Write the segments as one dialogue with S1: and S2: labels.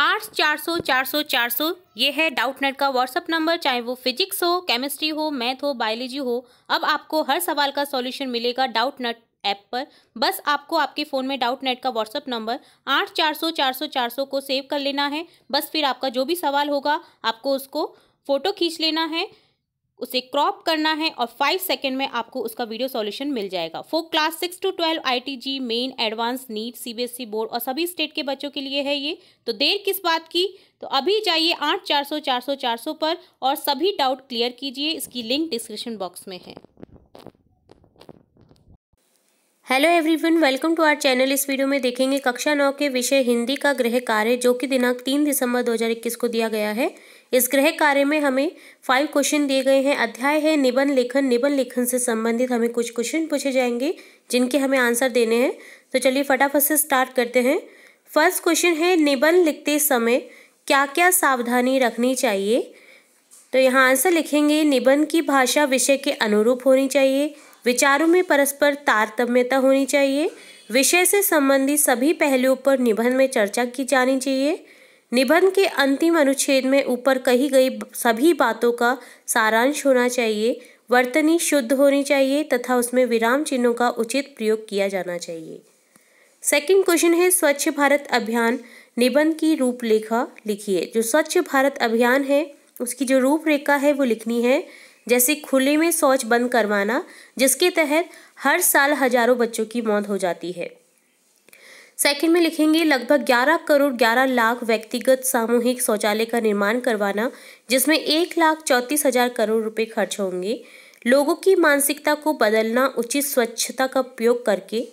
S1: आठ चार सौ चार सौ चार सौ ये है डाउट नेट का व्हाट्सअप नंबर चाहे वो फिजिक्स हो केमिस्ट्री हो मैथ हो बायोलॉजी हो अब आपको हर सवाल का सॉल्यूशन मिलेगा डाउट नेट ऐप पर बस आपको आपके फ़ोन में डाउट नेट का व्हाट्सअप नंबर आठ चार सौ चार सौ चार सौ को सेव कर लेना है बस फिर आपका जो भी सवाल होगा आपको उसको फ़ोटो खींच लेना है उसे क्रॉप करना है और फाइव सेकेंड में आपको उसका वीडियो सॉल्यूशन मिल जाएगा for class six to twelve IIT JEE main advanced NEET CBSE board और सभी स्टेट के बच्चों के लिए है ये तो देर किस बात की तो अभी जाइए आठ चार सौ चार सौ चार सौ पर और सभी डाउट क्लियर कीजिए इसकी लिंक डिस्क्रिप्शन बॉक्स में है hello everyone welcome to our channel इस वीडियो में देखेंगे कक्षा नौ के विषय हिंदी का गृह कार्य जो कि दिनांक तीन दिसंबर 2021 को दिया गया है इस गृह कार्य में हमें फाइव क्वेश्चन दिए गए हैं अध्याय है निबंध लेखन निबंध लेखन से संबंधित हमें कुछ क्वेश्चन पूछे जाएंगे जिनके हमें आंसर देने हैं तो चलिए फटाफट से स्टार्ट करते हैं फर्स्ट क्वेश्चन है निबंध लिखते समय क्या क्या सावधानी रखनी चाहिए तो यहाँ आंसर लिखेंगे निबंध की भाषा विषय के अनुरूप होनी चाहिए विचारों में परस्पर तारतम्यता होनी चाहिए विषय से संबंधित सभी पहलुओं पर निबंध में चर्चा की जानी चाहिए निबंध के अंतिम अनुच्छेद में ऊपर कही गई सभी बातों का सारांश होना चाहिए वर्तनी शुद्ध होनी चाहिए तथा उसमें विराम चिन्हों का उचित प्रयोग किया जाना चाहिए सेकंड क्वेश्चन है स्वच्छ भारत अभियान निबंध की रूपरेखा लिखिए जो स्वच्छ भारत अभियान है उसकी जो रूपरेखा है वो लिखनी है जैसे खुले में शौच बंद करवाना जिसके तहत हर साल हजारों बच्चों की मौत हो जाती है सेकंड में लिखेंगे लगभग 11 करोड़ 11 लाख व्यक्तिगत सामूहिक शौचालय का निर्माण करवाना जिसमें एक लाख चौंतीस हजार करोड़ रुपए खर्च होंगे लोगों की मानसिकता को बदलना उचित स्वच्छता का उपयोग करके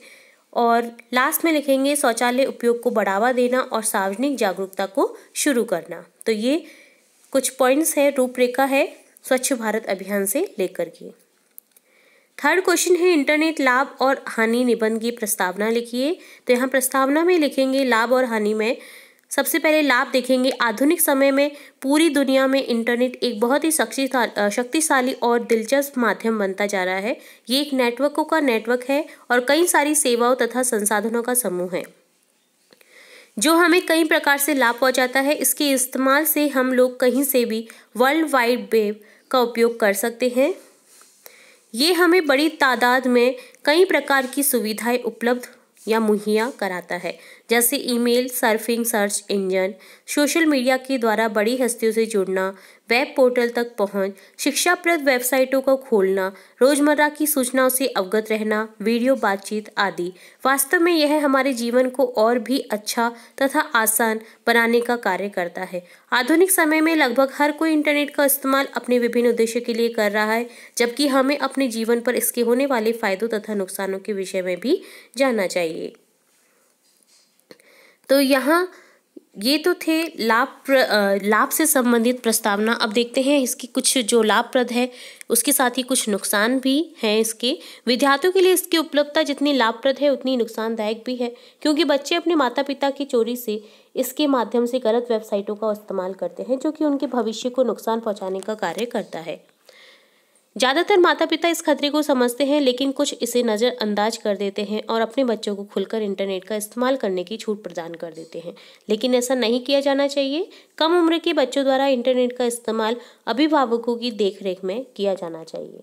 S1: और लास्ट में लिखेंगे शौचालय उपयोग को बढ़ावा देना और सार्वजनिक जागरूकता को शुरू करना तो ये कुछ पॉइंट्स है रूपरेखा है स्वच्छ भारत अभियान से लेकर के थर्ड क्वेश्चन है इंटरनेट लाभ और हानि निबंध की प्रस्तावना लिखिए तो यहाँ प्रस्तावना में लिखेंगे लाभ और हानि में सबसे पहले लाभ देखेंगे आधुनिक समय में पूरी दुनिया में इंटरनेट एक बहुत ही शक्तिशाली और दिलचस्प माध्यम बनता जा रहा है ये एक नेटवर्कों का नेटवर्क है और कई सारी सेवाओं तथा संसाधनों का समूह है जो हमें कई प्रकार से लाभ पहुंचाता है इसके इस्तेमाल से हम लोग कहीं से भी वर्ल्ड वाइड वेब का उपयोग कर सकते हैं ये हमें बड़ी तादाद में कई प्रकार की सुविधाएं उपलब्ध या मुहैया कराता है जैसे email, surfing search engine social media के द्वारा बड़ी हस्तियों से जुड़ना वेब पोर्टल तक पहुंच, शिक्षाप्रद वेबसाइटों को खोलना रोजमर्रा की सूचनाओं से अवगत रहना वीडियो बातचीत आदि वास्तव में यह हमारे जीवन को और भी अच्छा तथा आसान बनाने का कार्य करता है आधुनिक समय में लगभग हर कोई इंटरनेट का इस्तेमाल अपने विभिन्न उद्देश्य के लिए कर रहा है जबकि हमें अपने जीवन पर इसके होने वाले फायदों तथा नुकसानों के विषय में भी जानना चाहिए तो यहाँ ये तो थे लाभ लाभ से संबंधित प्रस्तावना अब देखते हैं इसकी कुछ जो लाभप्रद है उसके साथ ही कुछ नुकसान भी हैं इसके विद्यार्थियों के लिए इसकी उपलब्धता जितनी लाभप्रद है उतनी नुकसानदायक भी है क्योंकि बच्चे अपने माता पिता की चोरी से इसके माध्यम से गलत वेबसाइटों का इस्तेमाल करते हैं जो कि उनके भविष्य को नुकसान पहुँचाने का कार्य करता है ज़्यादातर माता पिता इस खतरे को समझते हैं लेकिन कुछ इसे नज़रअंदाज कर देते हैं और अपने बच्चों को खुलकर इंटरनेट का इस्तेमाल करने की छूट प्रदान कर देते हैं लेकिन ऐसा नहीं किया जाना चाहिए कम उम्र के बच्चों द्वारा इंटरनेट का इस्तेमाल अभिभावकों की देखरेख में किया जाना चाहिए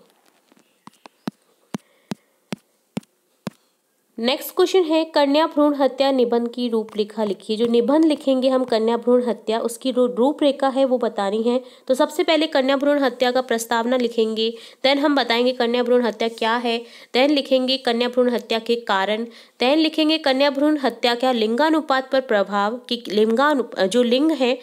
S1: नेक्स्ट क्वेश्चन है कन्या भ्रूण हत्या निबंध की रूपरेखा लिखिए जो निबंध लिखेंगे हम कन्या भ्रूण हत्या उसकी रूपरेखा है वो बतानी है तो सबसे पहले कन्या भ्रूण हत्या का प्रस्तावना लिखेंगे देन हम बताएंगे कन्या भ्रूण हत्या क्या है देन लिखेंगे कन्या भ्रूण हत्या के कारण देन लिखेंगे कन्या भ्रूण हत्या का लिंगानुपात पर प्रभाव कि लिंगानुपा जो लिंग है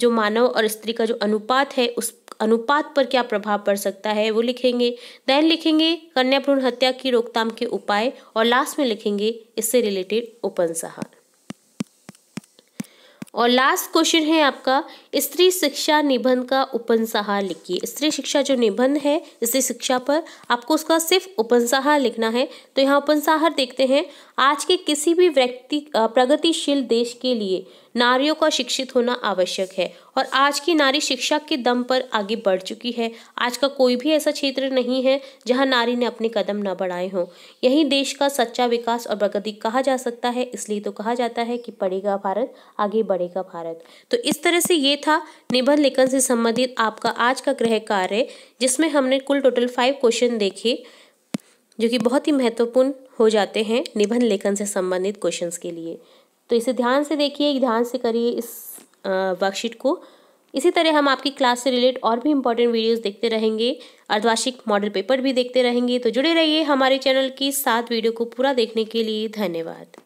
S1: जो मानव और स्त्री का जो अनुपात है उस अनुपात पर क्या प्रभाव पड़ सकता है वो लिखेंगे देन लिखेंगे कन्या भ्रूण हत्या की रोकथाम के उपाय और लास्ट में लिखेंगे इससे रिलेटेड सहार और लास्ट क्वेश्चन है आपका स्त्री शिक्षा निबंध का उपसंहार लिखिए स्त्री शिक्षा जो निबंध है स्त्री शिक्षा पर आपको उसका सिर्फ उपसंहार लिखना है तो यहाँ उपसंहार देखते हैं आज के किसी भी व्यक्ति प्रगतिशील देश के लिए नारियों का शिक्षित होना आवश्यक है और आज की नारी शिक्षा के दम पर आगे बढ़ चुकी है आज का कोई भी ऐसा क्षेत्र नहीं है जहां नारी ने अपने कदम न बढ़ाए हों यही देश का सच्चा विकास और प्रगति कहा जा सकता है इसलिए तो कहा जाता है कि पढ़ेगा भारत आगे बढ़ेगा भारत तो इस तरह से ये था निबंध लेखन से संबंधित आपका आज का गृह कार्य जिसमें हमने कुल टोटल फाइव क्वेश्चन देखे जो कि बहुत ही महत्वपूर्ण हो जाते हैं निबंध लेखन से संबंधित क्वेश्चंस के लिए तो इसे ध्यान से देखिए ध्यान से करिए इस वर्कशीट को इसी तरह हम आपकी क्लास से रिलेट और भी इम्पॉर्टेंट वीडियोस देखते रहेंगे अर्धवार्षिक मॉडल पेपर भी देखते रहेंगे तो जुड़े रहिए हमारे चैनल की सात वीडियो को पूरा देखने के लिए धन्यवाद